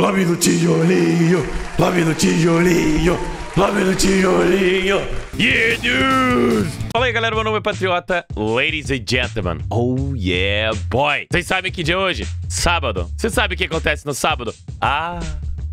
Lobby do tijolinho, lobby do tijolinho, lobby do tijolinho. Yeah, dudes! Fala aí, galera, meu nome é Patriota, ladies and gentlemen. Oh, yeah, boy! Vocês sabem que dia é hoje? Sábado. Você sabe o que acontece no sábado? Ah,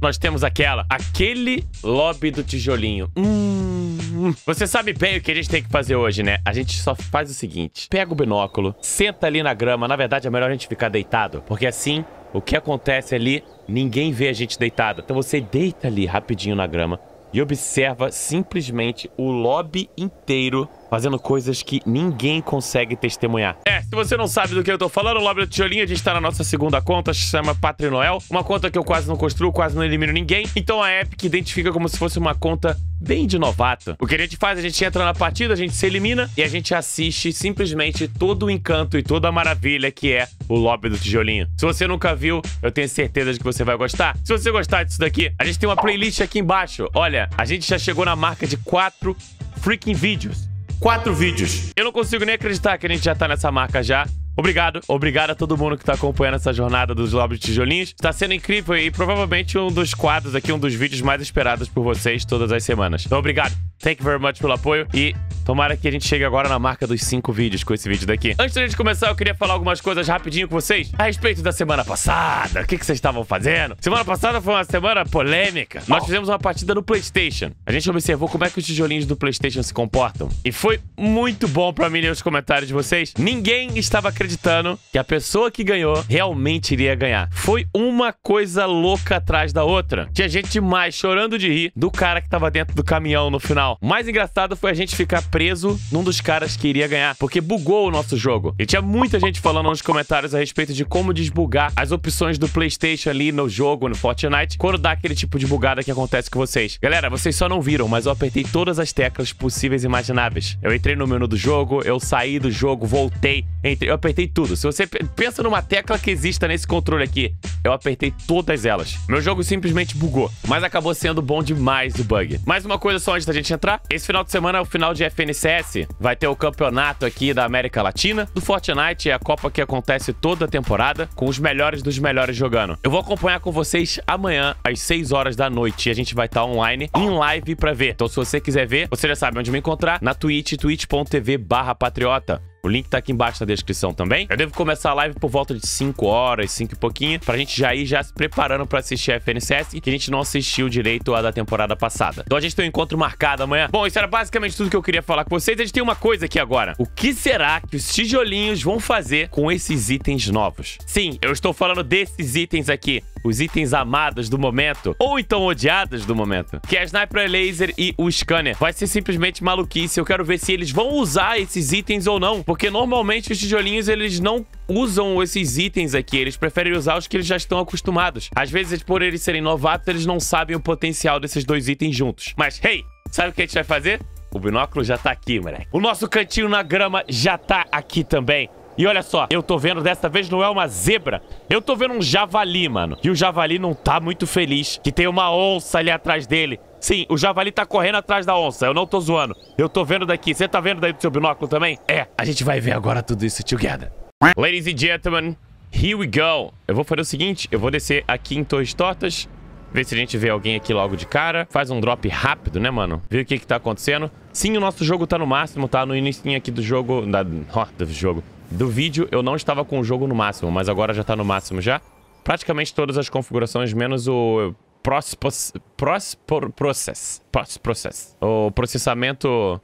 nós temos aquela, aquele lobby do tijolinho. Hum... Você sabe bem o que a gente tem que fazer hoje, né? A gente só faz o seguinte, pega o binóculo, senta ali na grama, na verdade é melhor a gente ficar deitado, porque assim o que acontece ali, ninguém vê a gente deitada. Então você deita ali rapidinho na grama e observa simplesmente o lobby inteiro fazendo coisas que ninguém consegue testemunhar. É, se você não sabe do que eu tô falando, Lobre do Tijolinho, a gente tá na nossa segunda conta, chama Patri Noel, uma conta que eu quase não construo, quase não elimino ninguém, então a Epic identifica como se fosse uma conta bem de novato. O que a gente faz, a gente entra na partida, a gente se elimina e a gente assiste simplesmente todo o encanto e toda a maravilha que é o Lobby do Tijolinho. Se você nunca viu, eu tenho certeza de que você vai gostar. Se você gostar disso daqui, a gente tem uma playlist aqui embaixo. Olha, a gente já chegou na marca de quatro freaking vídeos quatro vídeos. Eu não consigo nem acreditar que a gente já tá nessa marca já. Obrigado, obrigado a todo mundo que tá acompanhando essa jornada dos Lobos de Tijolinhos. Tá sendo incrível e provavelmente um dos quadros aqui, um dos vídeos mais esperados por vocês todas as semanas. Então, obrigado. Thank you very much pelo apoio e tomara que a gente chegue agora na marca dos 5 vídeos com esse vídeo daqui. Antes da gente começar, eu queria falar algumas coisas rapidinho com vocês a respeito da semana passada. O que, que vocês estavam fazendo? Semana passada foi uma semana polêmica. Nós fizemos uma partida no PlayStation. A gente observou como é que os tijolinhos do PlayStation se comportam. E foi muito bom pra mim ler os comentários de vocês. Ninguém estava acreditando acreditando que a pessoa que ganhou realmente iria ganhar. Foi uma coisa louca atrás da outra. Tinha gente demais chorando de rir do cara que tava dentro do caminhão no final. O mais engraçado foi a gente ficar preso num dos caras que iria ganhar, porque bugou o nosso jogo. E tinha muita gente falando nos comentários a respeito de como desbugar as opções do PlayStation ali no jogo, no Fortnite, quando dá aquele tipo de bugada que acontece com vocês. Galera, vocês só não viram, mas eu apertei todas as teclas possíveis e imagináveis. Eu entrei no menu do jogo, eu saí do jogo, voltei, entrei, eu apertei apertei tudo. Se você pensa numa tecla que exista nesse controle aqui, eu apertei todas elas. Meu jogo simplesmente bugou, mas acabou sendo bom demais o bug. Mais uma coisa só antes da gente entrar. Esse final de semana é o final de FNCS. Vai ter o campeonato aqui da América Latina. Do Fortnite é a Copa que acontece toda a temporada, com os melhores dos melhores jogando. Eu vou acompanhar com vocês amanhã, às 6 horas da noite. E a gente vai estar tá online, em live, pra ver. Então se você quiser ver, você já sabe onde me encontrar, na Twitch, twitch.tv barra patriota. O link tá aqui embaixo na descrição também. Eu devo começar a live por volta de 5 horas, 5 e pouquinho, pra gente já ir já se preparando pra assistir a FNCS, que a gente não assistiu direito a da temporada passada. Então a gente tem um encontro marcado amanhã. Bom, isso era basicamente tudo que eu queria falar com vocês. A gente tem uma coisa aqui agora. O que será que os tijolinhos vão fazer com esses itens novos? Sim, eu estou falando desses itens aqui os itens amados do momento, ou então odiados do momento, que é a Sniper Laser e o Scanner. Vai ser simplesmente maluquice, eu quero ver se eles vão usar esses itens ou não, porque normalmente os tijolinhos eles não usam esses itens aqui, eles preferem usar os que eles já estão acostumados. Às vezes, por eles serem novatos, eles não sabem o potencial desses dois itens juntos. Mas, hey, sabe o que a gente vai fazer? O binóculo já tá aqui, moleque. O nosso cantinho na grama já tá aqui também. E olha só, eu tô vendo dessa vez não é uma zebra. Eu tô vendo um javali, mano. E o javali não tá muito feliz que tem uma onça ali atrás dele. Sim, o javali tá correndo atrás da onça, eu não tô zoando. Eu tô vendo daqui, você tá vendo daí do seu binóculo também? É, a gente vai ver agora tudo isso together. Ladies and gentlemen, here we go. Eu vou fazer o seguinte, eu vou descer aqui em Torres Tortas, ver se a gente vê alguém aqui logo de cara. Faz um drop rápido, né, mano? Ver o que que tá acontecendo. Sim, o nosso jogo tá no máximo, tá? No início aqui do jogo... Da, oh, do jogo do vídeo, eu não estava com o jogo no máximo, mas agora já está no máximo já. Praticamente todas as configurações, menos o pros, pos, pros, process, pros, process. O processamento,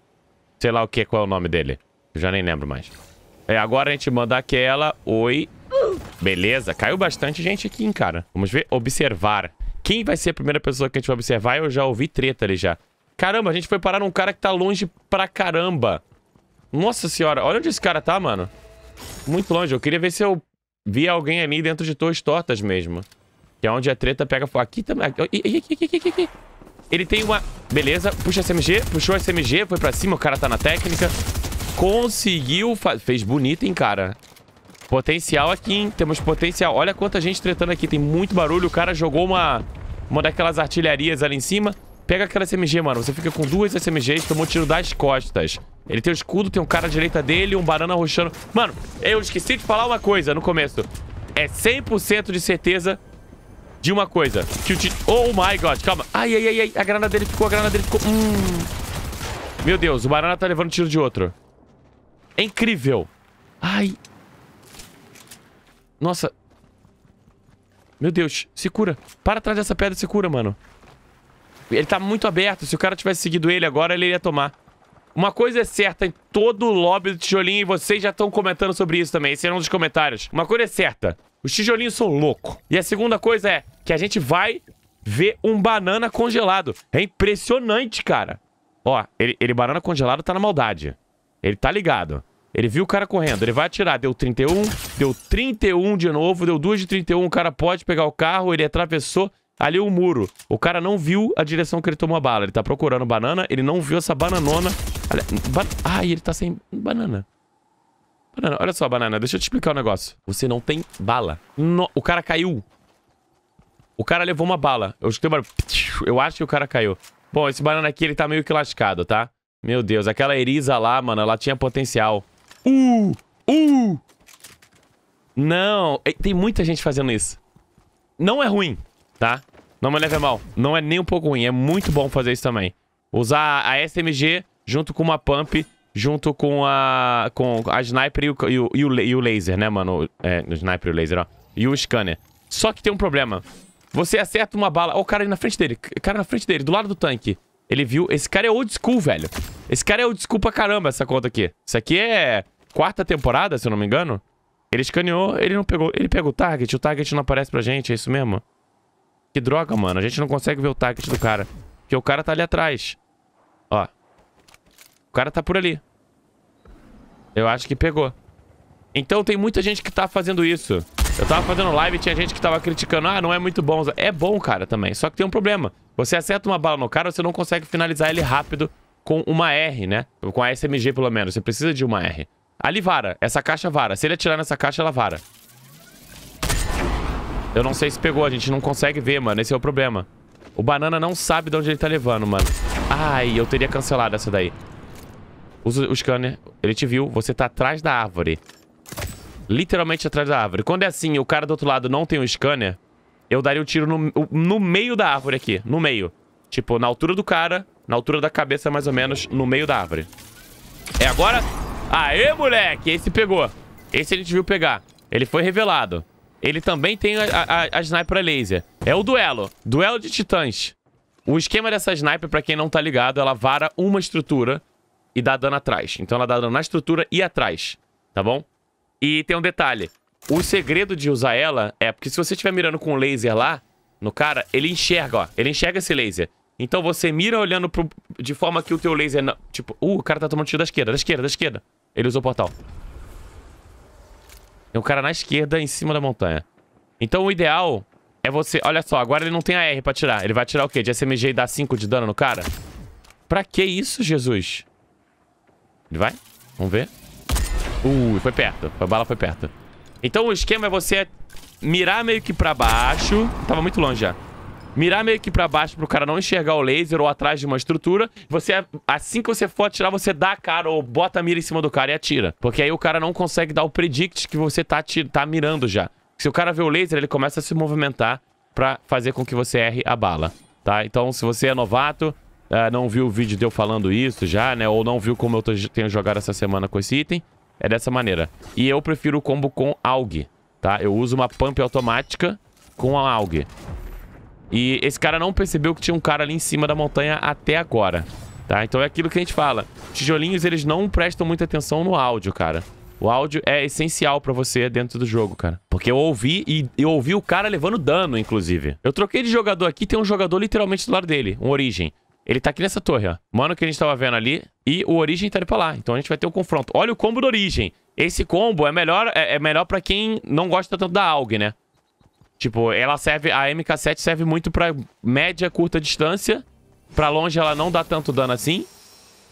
sei lá o que, qual é o nome dele. Eu já nem lembro mais. É, agora a gente manda aquela, oi. Beleza, caiu bastante gente aqui, hein, cara. Vamos ver, observar. Quem vai ser a primeira pessoa que a gente vai observar? Eu já ouvi treta ali já. Caramba, a gente foi parar num cara que tá longe pra caramba. Nossa senhora, olha onde esse cara tá, mano muito longe. Eu queria ver se eu via alguém ali dentro de Torres Tortas mesmo. Que é onde a treta pega fogo. Aqui também. Aqui, aqui, aqui, aqui, Ele tem uma... Beleza. Puxa a SMG. Puxou a SMG. Foi pra cima. O cara tá na técnica. Conseguiu... Fa... Fez bonito, hein, cara. Potencial aqui, hein? Temos potencial. Olha quanta gente tretando aqui. Tem muito barulho. O cara jogou uma... Uma daquelas artilharias ali em cima. Pega aquela SMG, mano. Você fica com duas SMGs, tomou tiro das costas. Ele tem o um escudo, tem um cara à direita dele, um banana roxando. Mano, eu esqueci de falar uma coisa no começo. É 100% de certeza de uma coisa. Que o Oh my god, calma. Ai, ai, ai, ai. A granada dele ficou, a granada dele ficou. Hum. Meu Deus, o banana tá levando tiro de outro. É incrível. Ai. Nossa. Meu Deus, se cura. Para atrás dessa pedra e se cura, mano. Ele tá muito aberto. Se o cara tivesse seguido ele agora, ele ia tomar. Uma coisa é certa em todo o lobby do tijolinho, e vocês já estão comentando sobre isso também. Esse é um dos comentários. Uma coisa é certa. Os tijolinhos são loucos. E a segunda coisa é que a gente vai ver um banana congelado. É impressionante, cara. Ó, ele, ele banana congelado tá na maldade. Ele tá ligado. Ele viu o cara correndo, ele vai atirar. Deu 31, deu 31 de novo, deu 2 de 31. O cara pode pegar o carro, ele atravessou. Ali o muro. O cara não viu a direção que ele tomou a bala. Ele tá procurando banana. Ele não viu essa bananona. Ban... Ai, ele tá sem banana. Banana. Olha só, banana. Deixa eu te explicar o um negócio. Você não tem bala. No... O cara caiu. O cara levou uma bala. Eu escutei Eu acho que o cara caiu. Bom, esse banana aqui, ele tá meio que lascado, tá? Meu Deus, aquela eriza lá, mano, ela tinha potencial. Uh! Uh! Não, tem muita gente fazendo isso. Não é ruim tá? Não me leve a mal. Não é nem um pouco ruim. É muito bom fazer isso também. Usar a SMG junto com uma pump, junto com a com a sniper e o, e o, e o, e o laser, né, mano? É, o sniper e o laser, ó. E o scanner. Só que tem um problema. Você acerta uma bala... Ó, oh, o cara ali na frente dele. O cara na frente dele, do lado do tanque. Ele viu... Esse cara é old school, velho. Esse cara é old school pra caramba, essa conta aqui. Isso aqui é quarta temporada, se eu não me engano. Ele escaneou, ele não pegou... Ele pega o target, o target não aparece pra gente, é isso mesmo? Que droga, mano. A gente não consegue ver o target do cara. Porque o cara tá ali atrás. Ó. O cara tá por ali. Eu acho que pegou. Então tem muita gente que tá fazendo isso. Eu tava fazendo live e tinha gente que tava criticando. Ah, não é muito bom. É bom, cara, também. Só que tem um problema. Você acerta uma bala no cara, você não consegue finalizar ele rápido com uma R, né? Com a SMG, pelo menos. Você precisa de uma R. Ali vara. Essa caixa vara. Se ele atirar nessa caixa, ela vara. Eu não sei se pegou, a gente não consegue ver, mano. Esse é o problema. O banana não sabe de onde ele tá levando, mano. Ai, eu teria cancelado essa daí. Usa o scanner. Ele te viu. Você tá atrás da árvore. Literalmente atrás da árvore. Quando é assim, o cara do outro lado não tem o um scanner, eu daria o um tiro no, no meio da árvore aqui. No meio. Tipo, na altura do cara, na altura da cabeça, mais ou menos, no meio da árvore. É agora? Aê, moleque! Esse pegou. Esse a gente viu pegar. Ele foi revelado ele também tem a, a, a sniper laser. É o duelo. Duelo de titãs. O esquema dessa sniper, pra quem não tá ligado, ela vara uma estrutura e dá dano atrás. Então ela dá dano na estrutura e atrás, tá bom? E tem um detalhe. O segredo de usar ela é... Porque se você estiver mirando com o um laser lá, no cara, ele enxerga, ó. Ele enxerga esse laser. Então você mira olhando pro, de forma que o teu laser... Não, tipo, uh, o cara tá tomando tiro da esquerda, da esquerda, da esquerda. Ele usou o portal. Tem um cara na esquerda, em cima da montanha. Então o ideal é você... Olha só, agora ele não tem a R pra tirar. Ele vai tirar o quê? De SMG e dar 5 de dano no cara? Pra que isso, Jesus? Ele vai? Vamos ver. Uh, foi perto. A bala foi perto. Então o esquema é você mirar meio que pra baixo. Tava muito longe já mirar meio que pra baixo pro cara não enxergar o laser ou atrás de uma estrutura. Você, assim que você for atirar, você dá a cara ou bota a mira em cima do cara e atira. Porque aí o cara não consegue dar o predict que você tá, tá mirando já. Se o cara vê o laser, ele começa a se movimentar pra fazer com que você erre a bala, tá? Então, se você é novato, uh, não viu o vídeo de eu falando isso já, né? Ou não viu como eu tenho jogado essa semana com esse item, é dessa maneira. E eu prefiro o combo com AUG, tá? Eu uso uma pump automática com a AUG. E esse cara não percebeu que tinha um cara ali em cima da montanha até agora, tá? Então é aquilo que a gente fala. Tijolinhos, eles não prestam muita atenção no áudio, cara. O áudio é essencial pra você dentro do jogo, cara. Porque eu ouvi e eu ouvi o cara levando dano, inclusive. Eu troquei de jogador aqui, tem um jogador literalmente do lado dele, um Origem. Ele tá aqui nessa torre, ó. Mano, que a gente tava vendo ali. E o Origem tá ali pra lá. Então a gente vai ter um confronto. Olha o combo do Origem. Esse combo é melhor, é, é melhor pra quem não gosta tanto da AUG, né? Tipo, ela serve. A MK7 serve muito pra média, curta distância. Pra longe ela não dá tanto dano assim.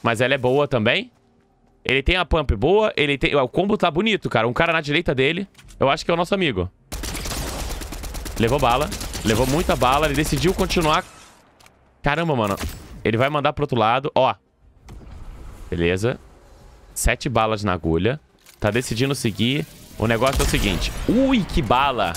Mas ela é boa também. Ele tem a pump boa, ele tem... O combo tá bonito, cara. Um cara na direita dele. Eu acho que é o nosso amigo. Levou bala. Levou muita bala. Ele decidiu continuar... Caramba, mano. Ele vai mandar pro outro lado. Ó. Beleza. Sete balas na agulha. Tá decidindo seguir. O negócio é o seguinte. Ui, que bala!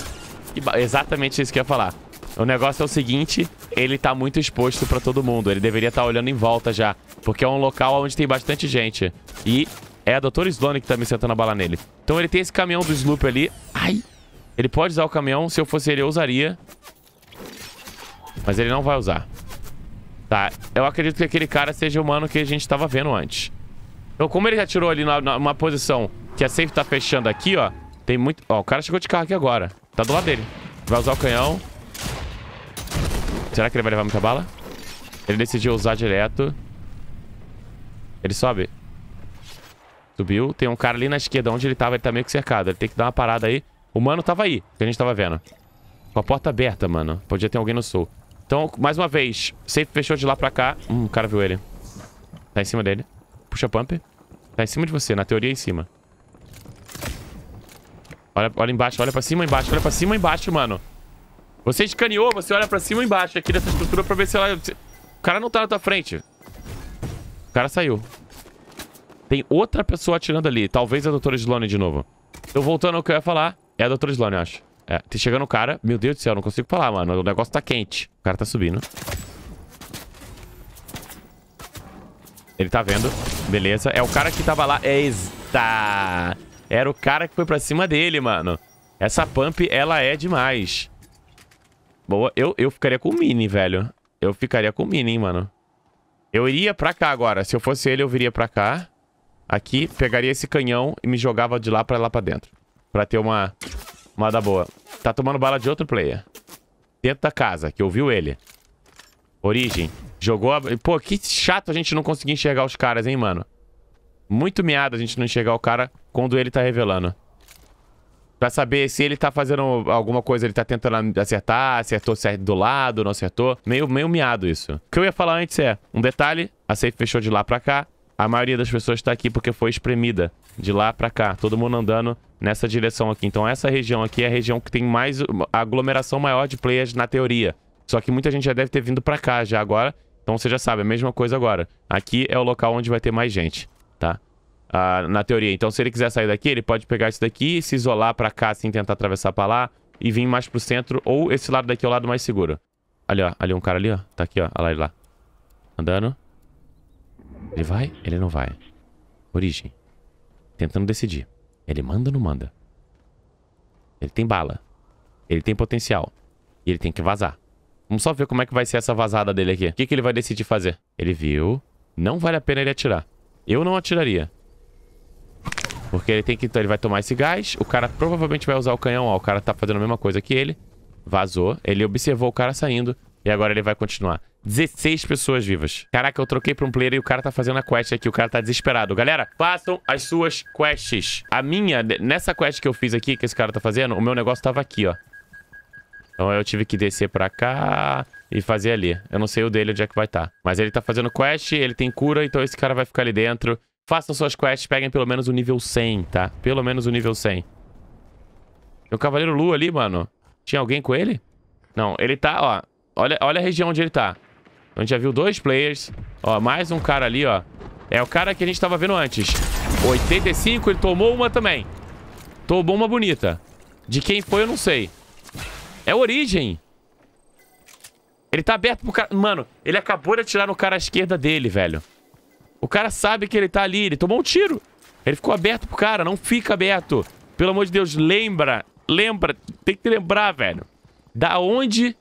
Exatamente isso que eu ia falar. O negócio é o seguinte, ele tá muito exposto pra todo mundo. Ele deveria estar tá olhando em volta já. Porque é um local onde tem bastante gente. E é a Doutora Sloane que tá me sentando a bala nele. Então ele tem esse caminhão do Sloop ali. Ai! Ele pode usar o caminhão. Se eu fosse ele, eu usaria. Mas ele não vai usar. Tá, eu acredito que aquele cara seja o humano que a gente tava vendo antes. Então, como ele já tirou ali numa posição que a é safe tá fechando aqui, ó... Tem muito... Ó, o cara chegou de carro aqui agora. Tá do lado dele. Vai usar o canhão. Será que ele vai levar muita bala? Ele decidiu usar direto. Ele sobe. Subiu. Tem um cara ali na esquerda onde ele tava. Ele tá meio que cercado. Ele tem que dar uma parada aí. O mano tava aí, que a gente tava vendo. Com a porta aberta, mano. Podia ter alguém no sul. Então, mais uma vez. Safe fechou de lá pra cá. Hum, o cara viu ele. Tá em cima dele. Puxa pump. Tá em cima de você. Na teoria, em cima. Olha, olha embaixo, olha pra cima, embaixo, olha pra cima, embaixo, mano. Você escaneou, você olha pra cima embaixo aqui dessa estrutura pra ver se ela... O cara não tá na tua frente. O cara saiu. Tem outra pessoa atirando ali. Talvez a doutora Sloane de novo. Tô então, voltando ao que eu ia falar. É a doutora Sloane, eu acho. É, tá chegando o cara. Meu Deus do céu, não consigo falar, mano. O negócio tá quente. O cara tá subindo. Ele tá vendo. Beleza. É o cara que tava lá. É... Ex... Tá... Era o cara que foi pra cima dele, mano. Essa pump, ela é demais. Boa. Eu, eu ficaria com o mini, velho. Eu ficaria com o mini, hein, mano. Eu iria pra cá agora. Se eu fosse ele, eu viria pra cá. Aqui, pegaria esse canhão e me jogava de lá pra lá pra dentro. Pra ter uma... Uma da boa. Tá tomando bala de outro player. Dentro da casa, que ouviu ele. Origem. Jogou a... Pô, que chato a gente não conseguir enxergar os caras, hein, mano. Muito meada a gente não enxergar o cara quando ele tá revelando. Pra saber se ele tá fazendo alguma coisa, ele tá tentando acertar, acertou certo do lado, não acertou. Meio, meio miado isso. O que eu ia falar antes é, um detalhe, a safe fechou de lá pra cá. A maioria das pessoas tá aqui porque foi espremida de lá pra cá. Todo mundo andando nessa direção aqui. Então essa região aqui é a região que tem mais aglomeração maior de players na teoria. Só que muita gente já deve ter vindo pra cá já agora. Então você já sabe, a mesma coisa agora. Aqui é o local onde vai ter mais gente. Uh, na teoria. Então, se ele quiser sair daqui, ele pode pegar isso daqui, se isolar pra cá, sem assim, tentar atravessar pra lá e vir mais pro centro. Ou esse lado daqui é o lado mais seguro. Ali, ó. Ali um cara ali, ó. Tá aqui, ó. Olha lá, ele lá. Andando. Ele vai? Ele não vai. Origem. Tentando decidir. Ele manda ou não manda? Ele tem bala. Ele tem potencial. E ele tem que vazar. Vamos só ver como é que vai ser essa vazada dele aqui. O que, que ele vai decidir fazer? Ele viu. Não vale a pena ele atirar. Eu não atiraria. Porque ele tem que... Então ele vai tomar esse gás. O cara provavelmente vai usar o canhão. Ó, o cara tá fazendo a mesma coisa que ele. Vazou. Ele observou o cara saindo. E agora ele vai continuar. 16 pessoas vivas. Caraca, eu troquei pra um player e o cara tá fazendo a quest aqui. O cara tá desesperado. Galera, façam as suas quests. A minha, nessa quest que eu fiz aqui, que esse cara tá fazendo, o meu negócio tava aqui, ó. Então eu tive que descer pra cá e fazer ali. Eu não sei o dele onde é que vai estar. Tá. Mas ele tá fazendo quest, ele tem cura, então esse cara vai ficar ali dentro. Façam suas quests, peguem pelo menos o nível 100, tá? Pelo menos o nível 100. O Cavaleiro Lua ali, mano. Tinha alguém com ele? Não, ele tá, ó. Olha, olha a região onde ele tá. A gente já viu dois players. Ó, mais um cara ali, ó. É o cara que a gente tava vendo antes. 85, ele tomou uma também. Tomou uma bonita. De quem foi, eu não sei. É origem. Ele tá aberto pro cara... Mano, ele acabou de atirar no cara à esquerda dele, velho. O cara sabe que ele tá ali, ele tomou um tiro. Ele ficou aberto pro cara, não fica aberto. Pelo amor de Deus, lembra. Lembra, tem que lembrar, velho. Da onde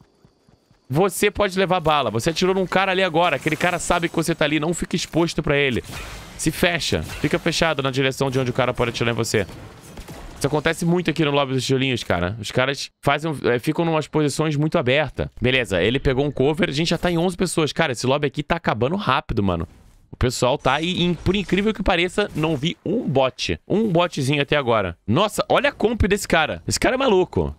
você pode levar bala. Você atirou num cara ali agora, aquele cara sabe que você tá ali, não fica exposto pra ele. Se fecha, fica fechado na direção de onde o cara pode atirar em você. Isso acontece muito aqui no lobby dos tijolinhos, cara. Os caras fazem, é, ficam em umas posições muito abertas. Beleza, ele pegou um cover, a gente já tá em 11 pessoas. Cara, esse lobby aqui tá acabando rápido, mano. O pessoal tá e, e, por incrível que pareça, não vi um bot. Um botzinho até agora. Nossa, olha a comp desse cara. Esse cara é maluco.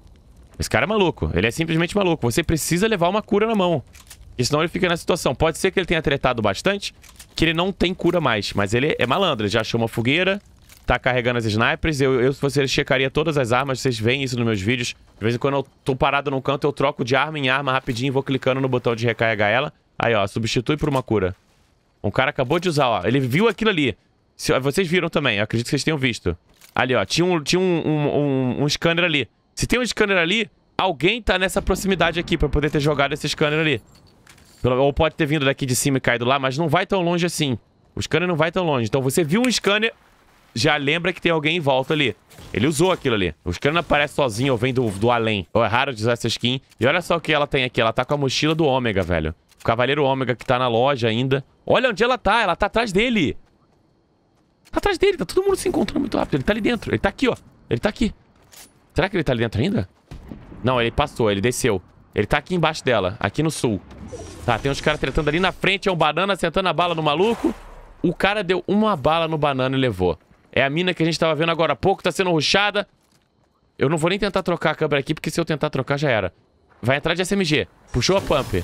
Esse cara é maluco. Ele é simplesmente maluco. Você precisa levar uma cura na mão. Porque senão ele fica nessa situação. Pode ser que ele tenha tretado bastante, que ele não tem cura mais. Mas ele é malandro. Ele já achou uma fogueira, tá carregando as snipers. Eu, eu se ele, checaria todas as armas. Vocês veem isso nos meus vídeos. De vez em quando eu tô parado num canto, eu troco de arma em arma rapidinho. e Vou clicando no botão de recarregar ela. Aí, ó. Substitui por uma cura. Um cara acabou de usar, ó. Ele viu aquilo ali. Se, vocês viram também, eu acredito que vocês tenham visto. Ali, ó. Tinha um, tinha um, um, um, um scanner ali. Se tem um scanner ali, alguém tá nessa proximidade aqui pra poder ter jogado esse scanner ali. Ou pode ter vindo daqui de cima e caído lá, mas não vai tão longe assim. O scanner não vai tão longe. Então você viu um scanner, já lembra que tem alguém em volta ali. Ele usou aquilo ali. O scanner aparece sozinho ou vem do, do além. é raro de usar essa skin. E olha só o que ela tem aqui. Ela tá com a mochila do ômega, velho. Cavaleiro Ômega que tá na loja ainda. Olha onde ela tá, ela tá atrás dele. Tá atrás dele, tá todo mundo se encontrando muito rápido. Ele tá ali dentro, ele tá aqui, ó. Ele tá aqui. Será que ele tá ali dentro ainda? Não, ele passou, ele desceu. Ele tá aqui embaixo dela, aqui no sul. Tá, tem uns caras tretando ali na frente. É um banana sentando a bala no maluco. O cara deu uma bala no banana e levou. É a mina que a gente tava vendo agora há pouco, tá sendo ruxada. Eu não vou nem tentar trocar a câmera aqui, porque se eu tentar trocar já era. Vai entrar de SMG. Puxou a pump.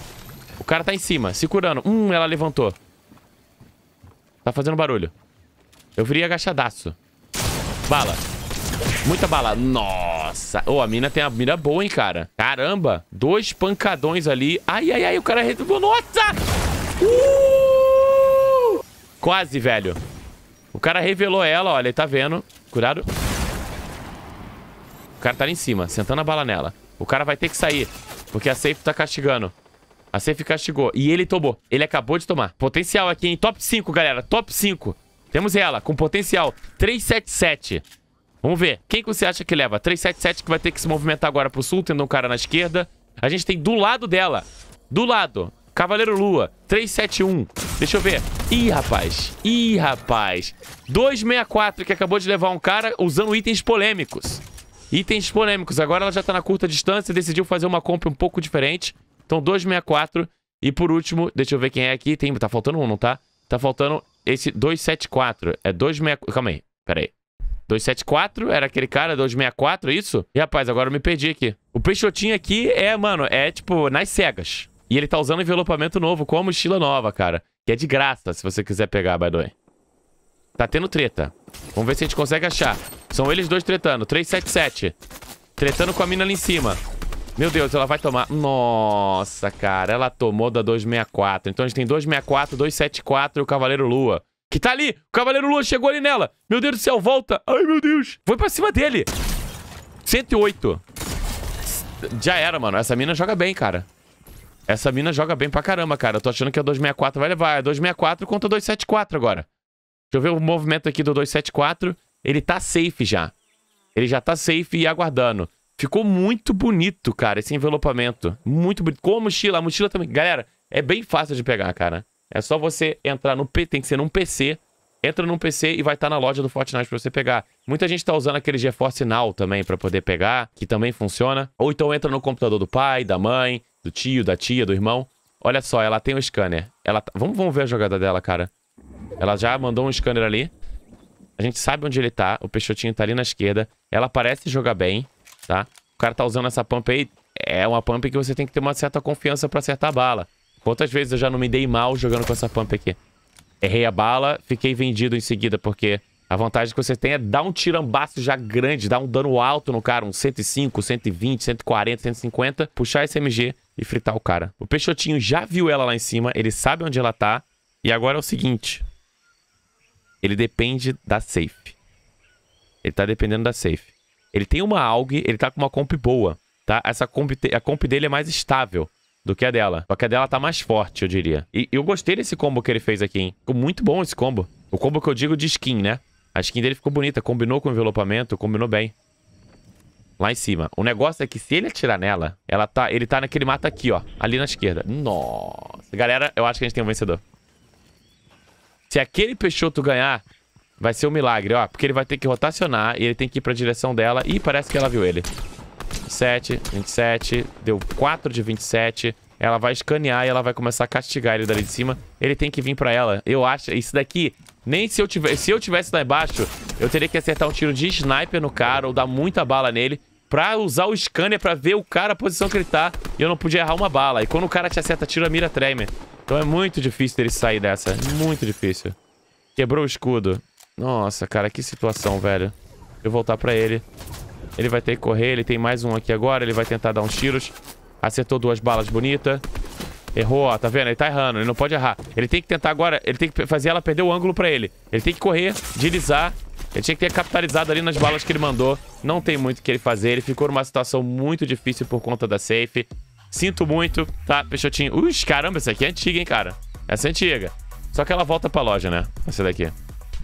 O cara tá em cima, se curando. Hum, ela levantou. Tá fazendo barulho. Eu viria agachadaço. Bala. Muita bala. Nossa. Ô, oh, a mina tem uma mira boa, hein, cara. Caramba. Dois pancadões ali. Ai, ai, ai. O cara resolveu. Nossa! Uh! Quase, velho. O cara revelou ela, olha. Ele tá vendo. Cuidado. O cara tá ali em cima, sentando a bala nela. O cara vai ter que sair, porque a safe tá castigando. A safe castigou. E ele tomou. Ele acabou de tomar. Potencial aqui, em Top 5, galera. Top 5. Temos ela, com potencial. 377. Vamos ver. Quem que você acha que leva? 377 que vai ter que se movimentar agora pro sul, tendo um cara na esquerda. A gente tem do lado dela. Do lado. Cavaleiro Lua. 371. Deixa eu ver. Ih, rapaz. Ih, rapaz. 264 que acabou de levar um cara usando itens polêmicos. Itens polêmicos. Agora ela já tá na curta distância e decidiu fazer uma compra um pouco diferente. Então, 264. E por último, deixa eu ver quem é aqui. Tem, tá faltando um, não tá? Tá faltando esse 274. É 264. Calma aí, pera aí. 274 era aquele cara, 264, é isso? E, rapaz, agora eu me perdi aqui. O Peixotinho aqui é, mano, é tipo nas cegas. E ele tá usando envelopamento novo com a mochila nova, cara. Que é de graça, se você quiser pegar, by the way. Tá tendo treta. Vamos ver se a gente consegue achar. São eles dois tretando. 377. Tretando com a mina ali em cima. Meu Deus, ela vai tomar... Nossa, cara. Ela tomou da 264. Então a gente tem 264, 274 e o Cavaleiro Lua. Que tá ali. O Cavaleiro Lua chegou ali nela. Meu Deus do céu, volta. Ai, meu Deus. Foi pra cima dele. 108. Já era, mano. Essa mina joga bem, cara. Essa mina joga bem pra caramba, cara. Eu tô achando que a 264 vai levar. É 264 contra 274 agora. Deixa eu ver o movimento aqui do 274. Ele tá safe já. Ele já tá safe e aguardando. Ficou muito bonito, cara, esse envelopamento. Muito bonito. Com a mochila, a mochila também. Galera, é bem fácil de pegar, cara. É só você entrar no P, tem que ser num PC. Entra num PC e vai estar tá na loja do Fortnite pra você pegar. Muita gente tá usando aquele GeForce Now também pra poder pegar, que também funciona. Ou então entra no computador do pai, da mãe, do tio, da tia, do irmão. Olha só, ela tem um scanner. Ela tá... vamos, vamos ver a jogada dela, cara. Ela já mandou um scanner ali. A gente sabe onde ele tá. O Peixotinho tá ali na esquerda. Ela parece jogar bem tá? O cara tá usando essa pump aí, é uma pump que você tem que ter uma certa confiança pra acertar a bala. Quantas vezes eu já não me dei mal jogando com essa pump aqui? Errei a bala, fiquei vendido em seguida, porque a vantagem que você tem é dar um tirambaço já grande, dar um dano alto no cara, um 105, 120, 140, 150, puxar esse MG e fritar o cara. O Peixotinho já viu ela lá em cima, ele sabe onde ela tá, e agora é o seguinte, ele depende da safe. Ele tá dependendo da safe. Ele tem uma AUG, ele tá com uma comp boa, tá? Essa comp, a comp dele é mais estável do que a dela. Só que a dela tá mais forte, eu diria. E eu gostei desse combo que ele fez aqui, hein? Ficou muito bom esse combo. O combo que eu digo de skin, né? A skin dele ficou bonita, combinou com o envelopamento, combinou bem. Lá em cima. O negócio é que se ele atirar nela, ela tá, ele tá naquele mata aqui, ó. Ali na esquerda. Nossa. Galera, eu acho que a gente tem um vencedor. Se aquele Peixoto ganhar, Vai ser um milagre, ó. Porque ele vai ter que rotacionar e ele tem que ir pra direção dela. E parece que ela viu ele. 27, 27. Deu 4 de 27. Ela vai escanear e ela vai começar a castigar ele dali de cima. Ele tem que vir pra ela. Eu acho... Isso daqui... Nem se eu tivesse... Se eu tivesse lá embaixo, eu teria que acertar um tiro de sniper no cara ou dar muita bala nele pra usar o scanner pra ver o cara, a posição que ele tá. E eu não podia errar uma bala. E quando o cara te acerta tiro, a mira treme. Então é muito difícil dele sair dessa. Muito difícil. Quebrou o escudo. Nossa, cara, que situação, velho. Eu voltar pra ele. Ele vai ter que correr. Ele tem mais um aqui agora. Ele vai tentar dar uns tiros. Acertou duas balas bonita. Errou, ó. Tá vendo? Ele tá errando. Ele não pode errar. Ele tem que tentar agora... Ele tem que fazer ela perder o ângulo pra ele. Ele tem que correr, deslizar. Ele tinha que ter capitalizado ali nas balas que ele mandou. Não tem muito o que ele fazer. Ele ficou numa situação muito difícil por conta da safe. Sinto muito, tá, Peixotinho? Ui, caramba, essa aqui é antiga, hein, cara? Essa é antiga. Só que ela volta pra loja, né? Essa daqui.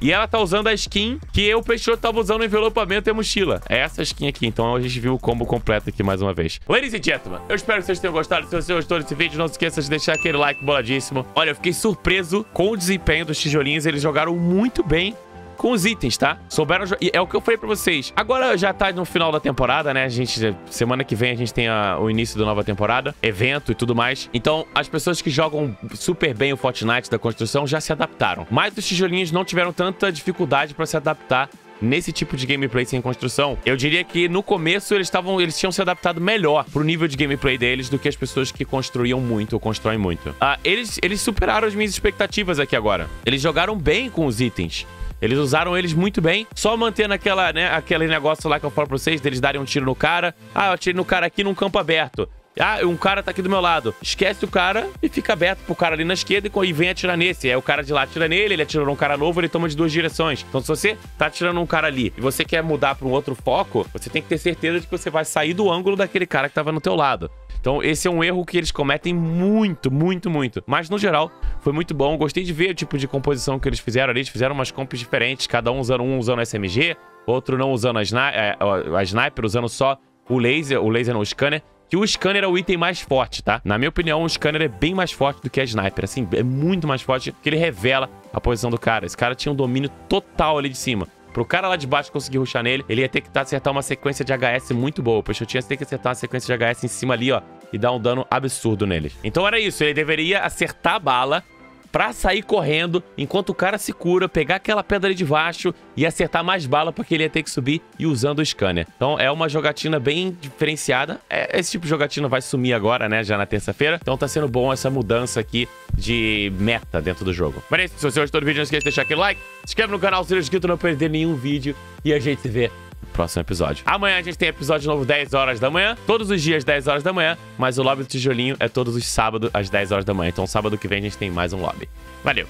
E ela tá usando a skin que eu, Peixoto, tava usando no envelopamento e a mochila. É essa skin aqui. Então a gente viu o combo completo aqui mais uma vez. Ladies and gentlemen, eu espero que vocês tenham gostado. Se você gostou desse vídeo, não se esqueça de deixar aquele like boladíssimo. Olha, eu fiquei surpreso com o desempenho dos tijolinhos. Eles jogaram muito bem com os itens, tá? Souberam... É o que eu falei pra vocês. Agora já tá no final da temporada, né? A gente... Semana que vem a gente tem a, o início da nova temporada, evento e tudo mais. Então, as pessoas que jogam super bem o Fortnite da construção já se adaptaram. Mas os tijolinhos não tiveram tanta dificuldade pra se adaptar nesse tipo de gameplay sem construção, eu diria que no começo eles estavam, eles tinham se adaptado melhor pro nível de gameplay deles do que as pessoas que construíam muito ou constroem muito. Ah, eles, eles superaram as minhas expectativas aqui agora. Eles jogaram bem com os itens. Eles usaram eles muito bem, só mantendo aquela, né, aquele negócio lá que eu falo pra vocês, deles darem um tiro no cara. Ah, eu atirei no cara aqui num campo aberto. Ah, um cara tá aqui do meu lado. Esquece o cara e fica aberto pro cara ali na esquerda e vem atirar nesse. Aí é o cara de lá atira nele, ele atira num cara novo, ele toma de duas direções. Então se você tá atirando um cara ali e você quer mudar pra um outro foco, você tem que ter certeza de que você vai sair do ângulo daquele cara que tava no teu lado. Então esse é um erro que eles cometem muito, muito, muito. Mas no geral, foi muito bom. Gostei de ver o tipo de composição que eles fizeram ali. Eles fizeram umas comps diferentes, cada um usando um usando SMG, outro não usando a, sni é, a sniper, usando só o laser, o laser não, o scanner que o scanner é o item mais forte, tá? Na minha opinião, o scanner é bem mais forte do que a sniper, assim, é muito mais forte, porque ele revela a posição do cara. Esse cara tinha um domínio total ali de cima. Pro cara lá de baixo conseguir rushar nele, ele ia ter que tá, acertar uma sequência de HS muito boa. Poxa, eu tinha que acertar uma sequência de HS em cima ali, ó. E dar um dano absurdo neles. Então era isso. Ele deveria acertar a bala pra sair correndo enquanto o cara se cura, pegar aquela pedra ali de baixo e acertar mais bala porque ele ia ter que subir e usando o scanner. Então é uma jogatina bem diferenciada. É, esse tipo de jogatina vai sumir agora, né, já na terça-feira. Então tá sendo bom essa mudança aqui de meta dentro do jogo. Mas é isso, se você gostou do vídeo, não esqueça de deixar aquele like, se inscreve no canal se não é inscrito, não perder nenhum vídeo e a gente se vê próximo episódio. Amanhã a gente tem episódio novo 10 horas da manhã, todos os dias 10 horas da manhã, mas o Lobby do Tijolinho é todos os sábados às 10 horas da manhã. Então sábado que vem a gente tem mais um Lobby. Valeu,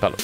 falou.